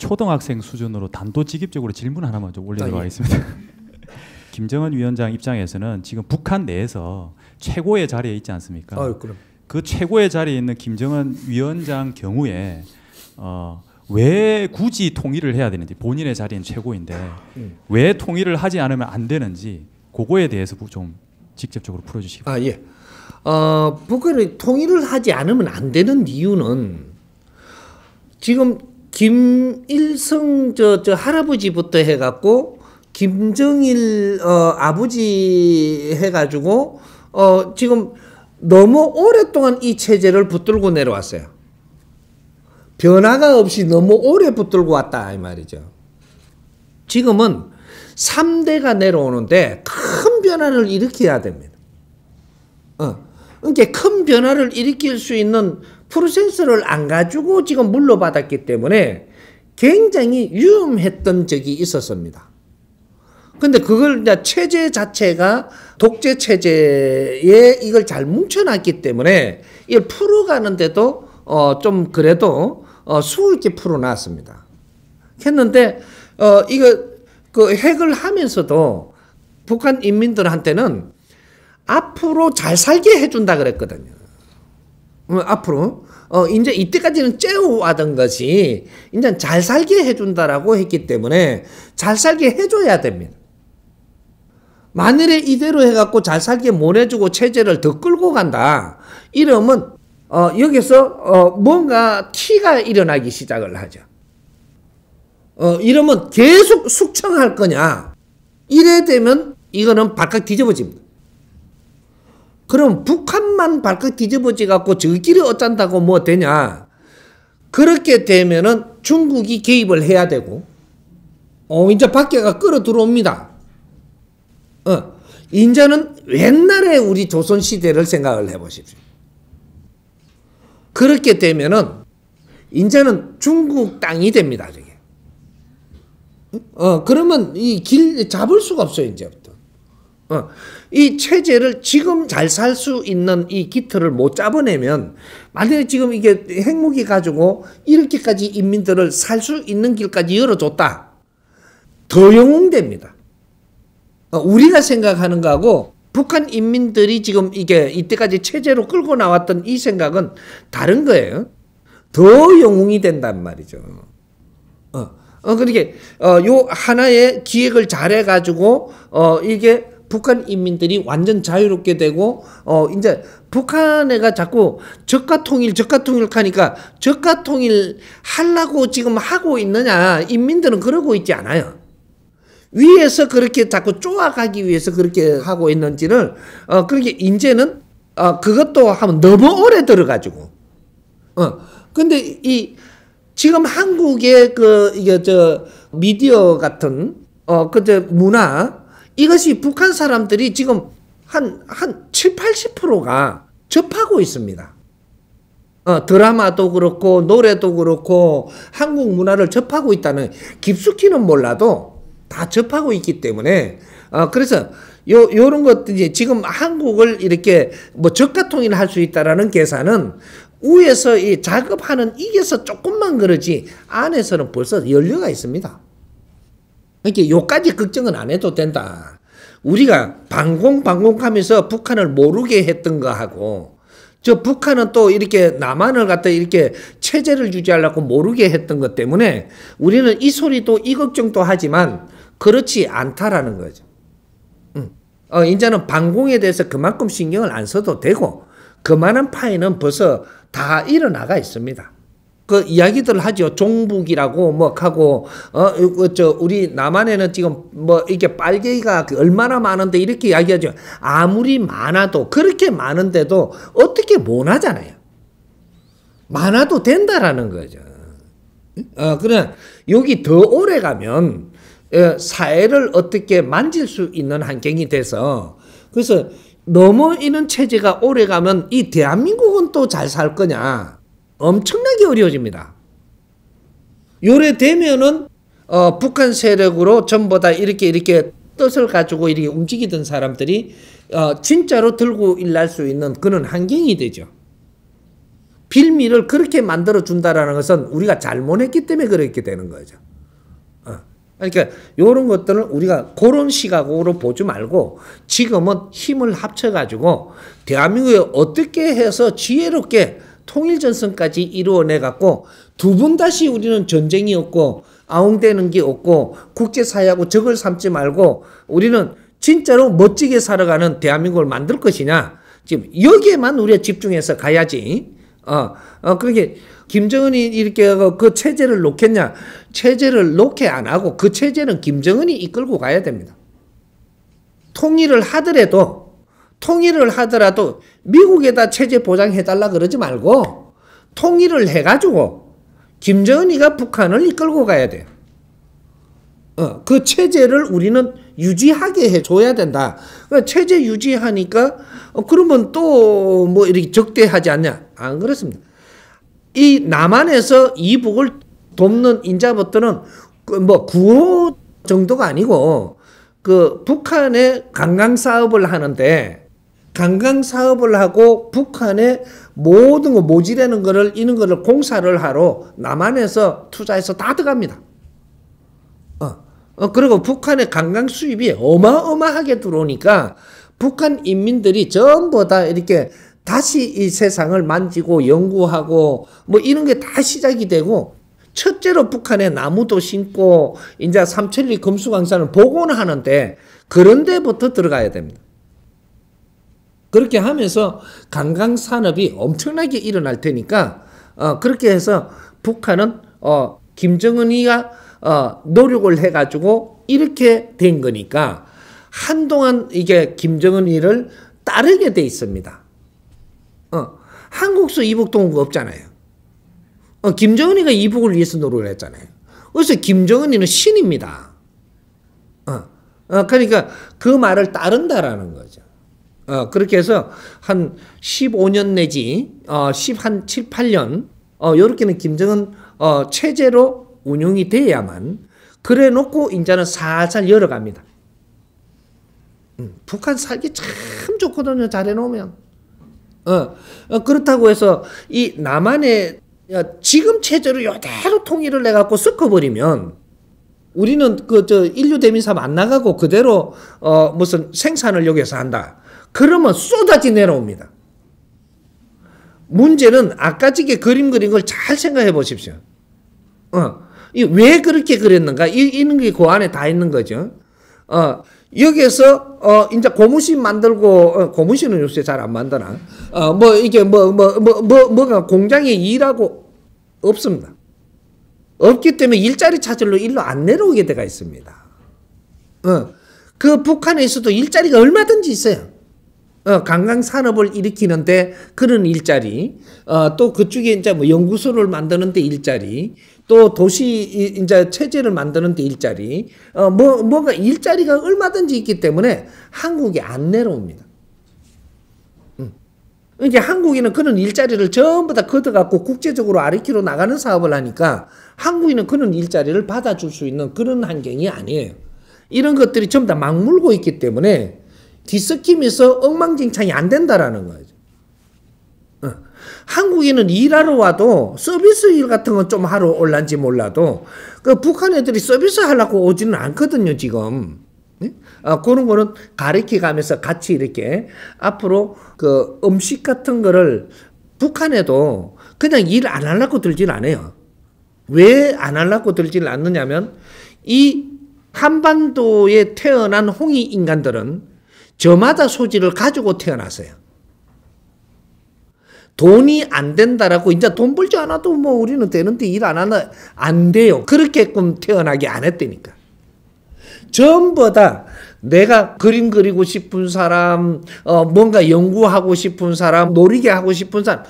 초등학생 수준으로 단도직입적으로 질문 하나만 좀 올려드리겠습니다. 아, 예. 김정은 위원장 입장에서는 지금 북한 내에서 최고의 자리에 있지 않습니까? 아, 그럼. 그 최고의 자리에 있는 김정은 위원장 경우에 어, 왜 굳이 통일을 해야 되는지 본인의 자리는 최고인데 음. 왜 통일을 하지 않으면 안 되는지 그거에 대해서 좀 직접적으로 풀어주시기 바랍니다. 아 예. 어, 북한이 통일을 하지 않으면 안 되는 이유는 지금 김일성 저, 저 할아버지부터 해갖고 김정일 어, 아버지 해가지고 어, 지금 너무 오랫동안 이 체제를 붙들고 내려왔어요. 변화가 없이 너무 오래 붙들고 왔다 이 말이죠. 지금은 3대가 내려오는데 큰 변화를 일으켜야 됩니다. 어. 그러니까 큰 변화를 일으킬 수 있는 프로세스를 안 가지고 지금 물러받았기 때문에 굉장히 위험했던 적이 있었습니다. 근데 그걸 이제 체제 자체가 독재 체제에 이걸 잘 뭉쳐놨기 때문에 이걸 풀어가는데도 어좀 그래도 어 수월 게 풀어놨습니다. 했는데 어 이거 그 핵을 하면서도 북한 인민들한테는 앞으로 잘 살게 해준다 그랬거든요. 어, 앞으로 어, 이제 이때까지는 째우하던 것이 이제 잘 살게 해준다라고 했기 때문에 잘 살게 해줘야 됩니다. 만일에 이대로 해갖고 잘 살게 못 해주고 체제를 더 끌고 간다. 이러면 어, 여기서 어, 뭔가 티가 일어나기 시작을 하죠. 어, 이러면 계속 숙청할 거냐? 이래 되면 이거는 바깥 뒤집어집니다. 그럼 북한만 발끝 뒤집어지 갖고 저끼리 어쩐다고 뭐 되냐. 그렇게 되면은 중국이 개입을 해야 되고, 어, 이제 밖에가 끌어 들어옵니다. 어, 이제는 옛날에 우리 조선시대를 생각을 해 보십시오. 그렇게 되면은, 이제는 중국 땅이 됩니다, 저게. 어, 그러면 이 길 잡을 수가 없어요, 이제 어, 이 체제를 지금 잘 살 수 있는 이 기틀을 못 잡아내면 만약에 지금 이게 핵무기 가지고 이렇게까지 인민들을 살 수 있는 길까지 열어줬다. 더 영웅됩니다. 어, 우리가 생각하는 거하고 북한 인민들이 지금 이게 이때까지 체제로 끌고 나왔던 이 생각은 다른 거예요. 더 영웅이 된단 말이죠. 어. 어, 그러니까, 어, 요 하나의 기획을 잘해가지고, 어, 이게 북한 인민들이 완전 자유롭게 되고 어 이제 북한애가 자꾸 저가 통일 저가 통일 하니까 저가 통일 하려고 지금 하고 있느냐 인민들은 그러고 있지 않아요. 위에서 그렇게 자꾸 쪼아가기 위해서 그렇게 하고 있는지를 어 그렇게 이제는 어 그것도 하면 너무 오래 들어가지고 어 근데 이 지금 한국의 그 이게 저 미디어 같은 어그저 문화 이것이 북한 사람들이 지금 한, 한 7, 80%가 접하고 있습니다. 어, 드라마도 그렇고, 노래도 그렇고, 한국 문화를 접하고 있다는, 깊숙이는 몰라도 다 접하고 있기 때문에, 어, 그래서 요, 요런 것들이 지금 한국을 이렇게 뭐 저가통일 할 수 있다라는 계산은 위에서 이 작업하는 이에서 조금만 그러지, 안에서는 벌써 연료가 있습니다. 그러니까 요까지 걱정은 안 해도 된다. 우리가 방공 방공하면서 북한을 모르게 했던 거하고 저 북한은 또 이렇게 남한을 갖다 이렇게 체제를 유지하려고 모르게 했던 것 때문에 우리는 이 소리도 이 걱정도 하지만 그렇지 않다라는 거죠. 어, 이제는 방공에 대해서 그만큼 신경을 안 써도 되고 그만한 파이는 벌써 다 일어나가 있습니다. 그 이야기들을 하죠. 종북이라고 뭐 하고 어저 그 우리 남한에는 지금 뭐 이렇게 빨개기가 그 얼마나 많은데 이렇게 이야기하죠. 아무리 많아도 그렇게 많은데도 어떻게 못 하잖아요. 많아도 된다라는 거죠. 어그러 여기 더 오래 가면 예, 사회를 어떻게 만질 수 있는 환경이 돼서 그래서 넘어 있는 체제가 오래 가면 이 대한민국은 또 잘 살 거냐? 엄청나게 어려워집니다. 요래 되면은 어, 북한 세력으로 전부 다 이렇게 이렇게 뜻을 가지고 이렇게 움직이던 사람들이 어, 진짜로 들고 일날 수 있는 그런 환경이 되죠. 빌미를 그렇게 만들어 준다라는 것은 우리가 잘못했기 때문에 그렇게 되는 거죠. 어. 그러니까 이런 것들을 우리가 그런 시각으로 보지 말고 지금은 힘을 합쳐가지고 대한민국에 어떻게 해서 지혜롭게 통일전선까지 이루어내갖고 두번 다시 우리는 전쟁이 없고 아웅대는 게 없고 국제사회하고 적을 삼지 말고 우리는 진짜로 멋지게 살아가는 대한민국을 만들 것이냐. 지금 여기에만 우리가 집중해서 가야지. 어, 어, 그렇게 김정은이 이렇게 하고 그 체제를 놓겠냐. 체제를 놓게 안 하고 그 체제는 김정은이 이끌고 가야 됩니다. 통일을 하더라도 통일을 하더라도 미국에다 체제 보장해달라 그러지 말고 통일을 해가지고 김정은이가 북한을 이끌고 가야 돼요. 어, 그 체제를 우리는 유지하게 해줘야 된다. 그 체제 유지하니까 어, 그러면 또 뭐 이렇게 적대하지 않냐? 안 그렇습니다. 이 남한에서 이북을 돕는 인자부터는 그 뭐 구호 정도가 아니고 그 북한의 관광 사업을 하는데 관광 사업을 하고 북한의 모든 거 모지라는 거를 이런 거를 공사를 하러 남한에서 투자해서 다 들어갑니다. 어, 어 그리고 북한의 관광 수입이 어마어마하게 들어오니까 북한 인민들이 전부 다 이렇게 다시 이 세상을 만지고 연구하고 뭐 이런 게 다 시작이 되고 첫째로 북한에 나무도 심고 이제 삼천리 금수강산을 복원하는데 그런 데부터 들어가야 됩니다. 그렇게 하면서 관광 산업이 엄청나게 일어날 테니까 어, 그렇게 해서 북한은 어, 김정은이가 어, 노력을 해가지고 이렇게 된 거니까 한동안 이게 김정은이를 따르게 돼 있습니다. 어, 한국수 이북 동구가 없잖아요. 어, 김정은이가 이북을 위해서 노력을 했잖아요. 그래서 김정은이는 신입니다. 어, 어, 그러니까 그 말을 따른다라는 거죠. 어, 그렇게 해서 한 15년 내지 어, 10한 7, 8년 어, 요렇게는 김정은 어, 체제로 운영이 돼야만 그래 놓고 인자는 살살 열어갑니다. 음, 북한 살기 참 좋거든요. 잘해 놓으면. 어, 어, 그렇다고 해서 이 남한의 어, 지금 체제로 요대로 통일을 해갖고 섞어버리면 우리는 그 저 인류 대민사 안 나가고 그대로 어 무슨 생산을 여기서 한다. 그러면 쏟아지 내려옵니다. 문제는 아까 지게 그림 그린 걸 잘 생각해 보십시오. 어, 왜 그렇게 그렸는가? 이, 이런 게그 안에 다 있는 거죠. 어, 여기에서 어 이제 고무신 만들고 어, 고무신은 요새 잘 안 만드나 어뭐 이게 뭐뭐뭐뭐 뭐, 뭐, 뭐, 뭐 가 공장에 일하고 없습니다 없기 때문에 일자리 찾으러 일로 안 내려오게 돼가 있습니다 어그 북한에서도 일자리가 얼마든지 있어요 어, 관광 산업을 일으키는데 그런 일자리, 어, 또 그쪽에 이제 뭐 연구소를 만드는데 일자리, 또 도시 이제 체제를 만드는데 일자리, 어, 뭐, 뭔가 일자리가 얼마든지 있기 때문에 한국이 안 내려옵니다. 이제 음. 그러니까 한국인은 그런 일자리를 전부 다 걷어갖고 국제적으로 아르키로 나가는 사업을 하니까 한국인은 그런 일자리를 받아줄 수 있는 그런 환경이 아니에요. 이런 것들이 전부 다 막물고 있기 때문에 뒤섞이면서 엉망진창이 안 된다라는 거죠. 어. 한국인은 일하러 와도 서비스 일 같은 건 좀 하러 올란지 몰라도 그 북한 애들이 서비스 하려고 오지는 않거든요 지금. 네? 어, 그런 거는 가르키가면서 같이 이렇게 앞으로 그 음식 같은 거를 북한에도 그냥 일 안 하려고 들질 않아요. 왜 안 하려고 들질 않느냐면 이 한반도에 태어난 홍익 인간들은 저마다 소질을 가지고 태어났어요. 돈이 안 된다라고 이제 돈 벌지 않아도 뭐 우리는 되는데 일 안 하나 안 돼요. 그렇게끔 태어나게 안 했다니까. 전부 다 내가 그림 그리고 싶은 사람, 어, 뭔가 연구하고 싶은 사람, 놀이게 하고 싶은 사람,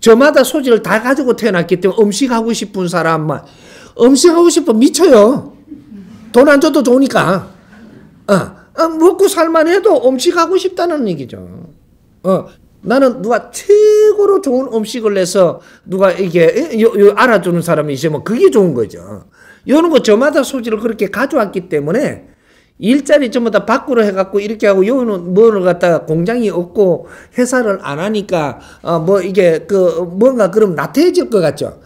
저마다 소질을 다 가지고 태어났기 때문에 음식하고 싶은 사람만, 음식하고 싶어 미쳐요. 돈 안 줘도 좋으니까. 어. 어, 먹고 살만 해도 음식하고 싶다는 얘기죠. 어, 나는 누가 최고로 좋은 음식을 내서 누가 이게 요, 요 알아주는 사람이 이제 뭐 그게 좋은 거죠. 요런 거 뭐 저마다 소질을 그렇게 가져왔기 때문에 일자리 전부 다 밖으로 해갖고 이렇게 하고 요는 뭐를 갖다가 공장이 없고 회사를 안 하니까 어뭐 이게 그 뭔가 그럼 나태해질 것 같죠.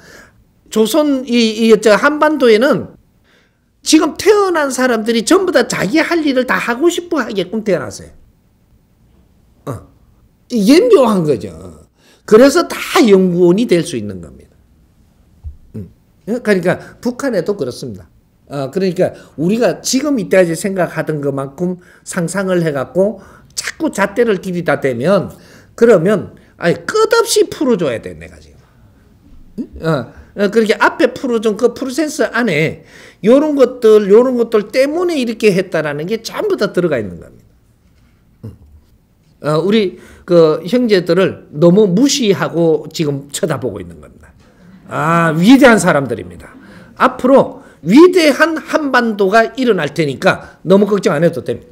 조선 이이저 한반도에는 지금 태어난 사람들이 전부 다 자기 할 일을 다 하고 싶어 하게끔 태어났어요. 어. 이게 묘한 거죠. 그래서 다 연구원이 될 수 있는 겁니다. 음. 어, 그러니까 북한에도 그렇습니다. 어, 그러니까 우리가 지금 이때까지 생각하던 것만큼 상상을 해갖고 자꾸 잣대를 길이다 대면 그러면 아니 끝없이 풀어줘야 돼 내가 지금. 어, 어, 그렇게 앞에 풀어준 그프로스 안에 요런 것들, 요런 것들 때문에 이렇게 했다라는 게 전부 다 들어가 있는 겁니다. 음. 어, 우리 그 형제들을 너무 무시하고 지금 쳐다보고 있는 겁니다. 아, 위대한 사람들입니다. 앞으로 위대한 한반도가 일어날 테니까 너무 걱정 안 해도 됩니다.